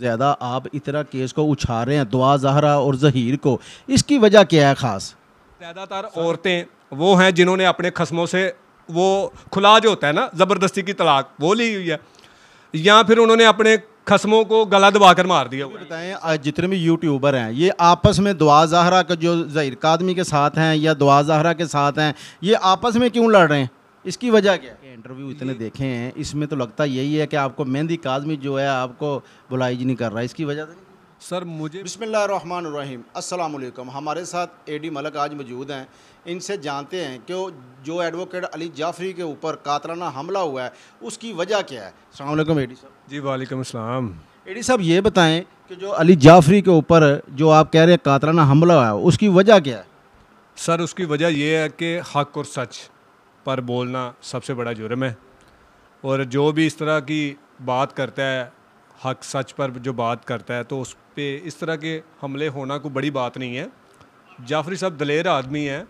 ज़्यादा आप इतना केस को उछा रहे हैं दुआ जहरा और जहीर को इसकी वजह क्या है ख़ास ज़्यादातर औरतें वो हैं जिन्होंने अपने खसमों से वो खुला जो होता है ना ज़बरदस्ती की तलाक वो ली हुई है या फिर उन्होंने अपने खसमों को गला दबा कर मार दिया बताएं जितने भी यूट्यूबर हैं ये आपस में दुआ जहरा का जो जहर कादमी के साथ हैं या दुआ जहरा के साथ हैं ये आपस में क्यों लड़ रहे हैं इसकी वजह क्या है इंटरव्यू इतने देखे हैं इसमें तो लगता यही है कि आपको मेहंदी काजमी जो है आपको बुलाइज नहीं कर रहा इसकी वजह से तो सर मुझे बसमीम वालेकुम हमारे साथ एडी मलक आज मौजूद हैं इनसे जानते हैं कि जो एडवोकेट अली जाफरी के ऊपर कातलाना हमला हुआ है उसकी वजह क्या है अलैक्म एडी साहब जी वालेकुम अस्सलाम एडी साहब ये बताएं कि जो अली जाफरी के ऊपर जो आप कह रहे हैं कातलाना हमला हुआ है उसकी वजह क्या है सर उसकी वजह यह है कि हक और सच पर बोलना सबसे बड़ा जुर्म है और जो भी इस तरह की बात करता है हक सच पर जो बात करता है तो उस पर इस तरह के हमले होना को बड़ी बात नहीं है जाफरी साहब दलेर आदमी हैं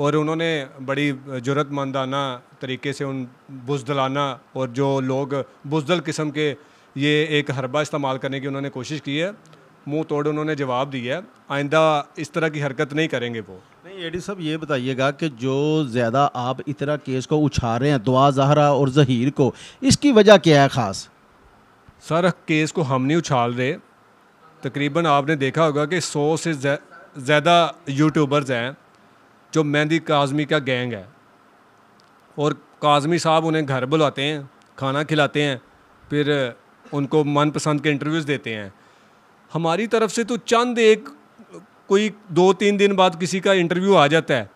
और उन्होंने बड़ी ज़रूरतमंदाना तरीके से उन बुजदलाना और जो लोग बुजदल किस्म के ये एक हरबा इस्तेमाल करने की उन्होंने कोशिश की है मुंह तोड़ उन्होंने जवाब दिया है आइंदा इस तरह की हरकत नहीं करेंगे वो नहीं एडी साहब ये बताइएगा कि जो ज़्यादा आप इतना केस को उछाल रहे हैं दुआ जहरा और जहीर को इसकी वजह क्या है ख़ास सर केस को हम नहीं उछाल रहे तकरीबन आपने देखा होगा कि सौ से ज़्यादा यूट्यूबर्स हैं जो मेहंदी काजमी का गैंग है और काजमी साहब उन्हें घर बुलाते हैं खाना खिलाते हैं फिर उनको मनपसंद के इंटरव्यूज़ देते हैं हमारी तरफ से तो चंद एक कोई दो तीन दिन बाद किसी का इंटरव्यू आ जाता है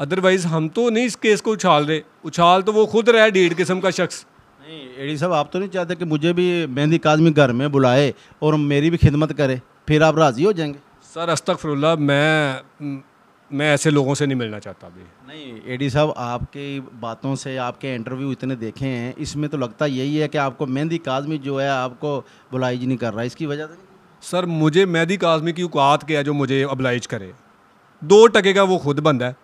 अदरवाइज़ हम तो नहीं इस केस को उछाल रहे उछाल तो वो खुद रहा है डेढ़ किस्म का शख्स नहीं एडी साहब आप तो नहीं चाहते कि मुझे भी मेहंदी काजमी घर में बुलाए और मेरी भी खिदमत करे फिर आप राज़ी हो जाएंगे सर फरुल्ला मैं मैं ऐसे लोगों से नहीं मिलना चाहता अभी नहीं एडी साहब आपकी बातों से आपके इंटरव्यू इतने देखे हैं इसमें तो लगता यही है कि आपको मेहंदी काजमी जो है आपको बुलाई नहीं कर रहा इसकी वजह से सर मुझे मेहदी काजमी की औकात क्या है जो मुझे अबलाइज करे दो टके का वो खुद बंदा है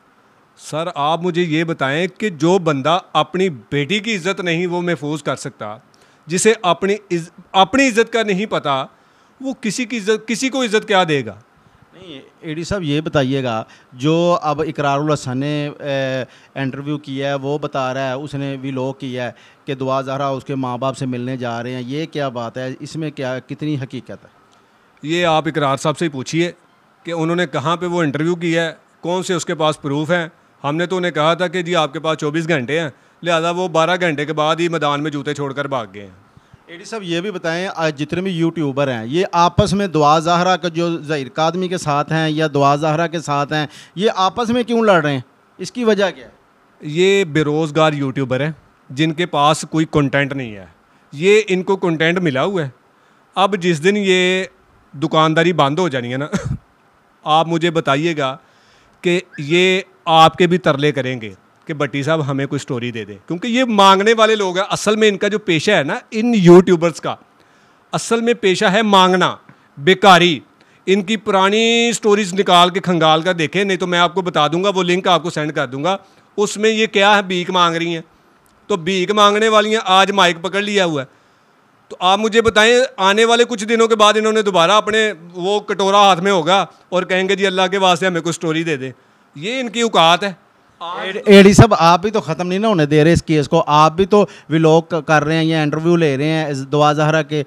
सर आप मुझे ये बताएं कि जो बंदा अपनी बेटी की इज्जत नहीं वो महफूज कर सकता जिसे अपनी इज, अपनी इज्जत का नहीं पता वो किसी की इज्जत किसी को इज्जत क्या देगा नहीं एडी साहब ये बताइएगा जो अब इकरारुल हसन ने इंटरव्यू किया है वो बता रहा है उसने विलो किया है कि दुआ जहरा उसके माँ बाप से मिलने जा रहे हैं ये क्या बात है इसमें क्या कितनी हकीकत है ये आप इकरार साहब से ही पूछिए कि उन्होंने कहाँ पे वो इंटरव्यू किया है कौन से उसके पास प्रूफ हैं हमने तो उन्हें कहा था कि जी आपके पास 24 घंटे हैं लिहाजा वो 12 घंटे के बाद ही मैदान में जूते छोड़कर भाग गए हैं एडी साहब ये भी बताएं आज जितने भी यूट्यूबर हैं ये आपस में दुआ जहरा का जो का आदमी के साथ हैं या दुआ जहरा के साथ हैं ये आपस में क्यों लड़ रहे हैं इसकी वजह क्या है ये बेरोज़गार यूट्यूबर हैं जिनके पास कोई कंटेंट नहीं है ये इनको कंटेंट मिला हुआ है अब जिस दिन ये दुकानदारी बंद हो जानी है ना आप मुझे बताइएगा कि ये आपके भी तरले करेंगे कि बट्टी साहब हमें कोई स्टोरी दे दे क्योंकि ये मांगने वाले लोग हैं असल में इनका जो पेशा है ना इन यूट्यूबर्स का असल में पेशा है मांगना बेकारी इनकी पुरानी स्टोरीज निकाल के खंगाल कर देखें नहीं तो मैं आपको बता दूंगा वो लिंक आपको सेंड कर दूंगा उसमें ये क्या है बीक मांग रही हैं तो बीक मांगने वाली हैं आज माइक पकड़ लिया हुआ है तो आप मुझे बताएं आने वाले कुछ दिनों के बाद इन्होंने दोबारा अपने वो कटोरा हाथ में होगा और कहेंगे जी अल्लाह के वास्ते हमें कुछ स्टोरी दे दें ये इनकी औकात है एडी सब आप भी तो ख़त्म नहीं ना होने दे रहे इस केस को आप भी तो विलोक कर रहे हैं या इंटरव्यू ले रहे हैं दुआ जहरा के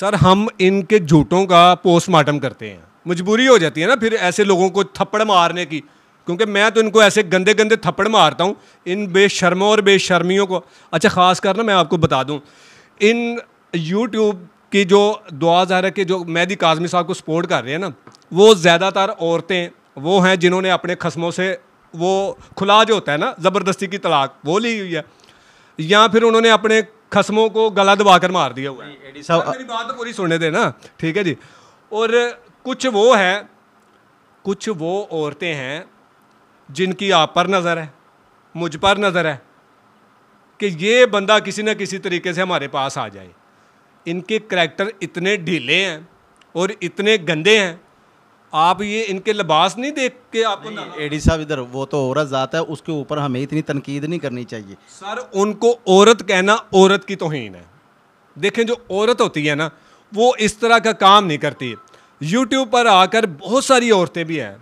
सर हम इनके झूठों का पोस्टमार्टम करते हैं मजबूरी हो जाती है ना फिर ऐसे लोगों को थप्पड़ मारने की क्योंकि मैं तो इनको ऐसे गंदे गंदे थप्पड़ मारता हूँ इन बेशर्मों और बेशर्मियों को अच्छा ख़ास कर ना मैं आपको बता दूँ इन यूट्यूब की जो दुआ जहर के जो मेहदी काजमी साहब को सपोर्ट कर रहे हैं ना वो ज़्यादातर औरतें वो हैं जिन्होंने अपने खसमों से वो खुला जो होता है ना ज़बरदस्ती की तलाक वो ली हुई है या फिर उन्होंने अपने खसमों को गला दबा कर मार दिया हुआ है मेरी बात तो पूरी सुनने देना ठीक है जी और कुछ वो है कुछ वो औरतें हैं जिनकी आप पर नज़र है मुझ पर नज़र है कि ये बंदा किसी न किसी तरीके से हमारे पास आ जाए इनके करैक्टर इतने ढीले हैं और इतने गंदे हैं आप ये इनके लिबास नहीं देख के आप एडी साहब इधर वो तो औरत जाता है उसके ऊपर हमें इतनी तनकीद नहीं करनी चाहिए सर उनको औरत कहना औरत की तोहन है देखें जो औरत होती है ना वो इस तरह का काम नहीं करती यूट्यूब पर आकर बहुत सारी औरतें भी हैं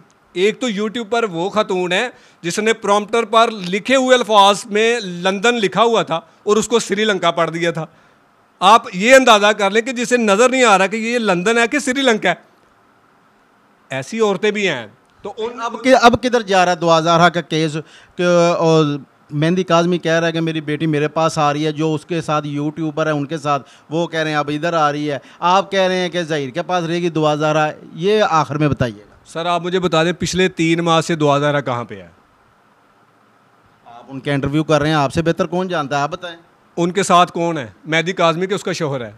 एक तो यूट्यूब पर वो खातून है जिसने प्रॉम्प्टर पर लिखे हुए अल्फाज में लंदन लिखा हुआ था और उसको श्रीलंका पढ़ दिया था आप ये अंदाज़ा कर लें कि जिसे नज़र नहीं आ रहा कि ये लंदन है कि श्रीलंका है ऐसी औरतें भी हैं तो उन अब कि, अब किधर जा रहा है दो का केस के, और मेहंदी काजमी कह रहा है कि मेरी बेटी मेरे पास आ रही है जो उसके साथ यूट्यूबर है उनके साथ वो कह रहे हैं अब इधर आ रही है आप कह रहे हैं कि जहीर के पास रहेगी दो ये आखिर में बताइएगा सर आप मुझे बता दें पिछले तीन माह से दो हज़ार कहाँ पे है आप उनका इंटरव्यू कर रहे हैं आपसे बेहतर कौन जानता है आप बताएं उनके साथ कौन है मैदी काजमी के उसका शोहर है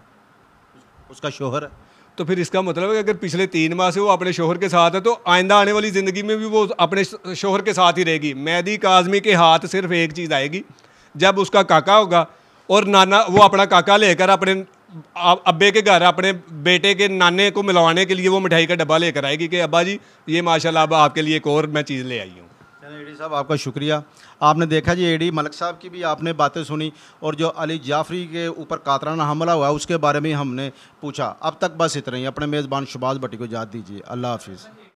उसका शोहर है तो फिर इसका मतलब है कि अगर पिछले तीन माह से वो अपने शोहर के साथ है तो आइंदा आने वाली ज़िंदगी में भी वो अपने शोहर के साथ ही रहेगी मैदी काजमी के हाथ सिर्फ एक चीज़ आएगी जब उसका काका होगा और नाना वो अपना काका लेकर अपने अब्बे के घर अपने बेटे के नाने को मिलवाने के लिए वो मिठाई का डब्बा लेकर आएगी कि अब्बा जी ये माशाल्लाह अब आपके लिए एक और मैं चीज़ ले आई हूँ ए एडी साहब आपका शुक्रिया आपने देखा जी एडी मलिक साहब की भी आपने बातें सुनी और जो अली जाफरी के ऊपर कातराना हमला हुआ उसके बारे में हमने पूछा अब तक बस इतना ही अपने मेज़बान शुबाज भट्टी को जात दीजिए अल्लाह हाफिज़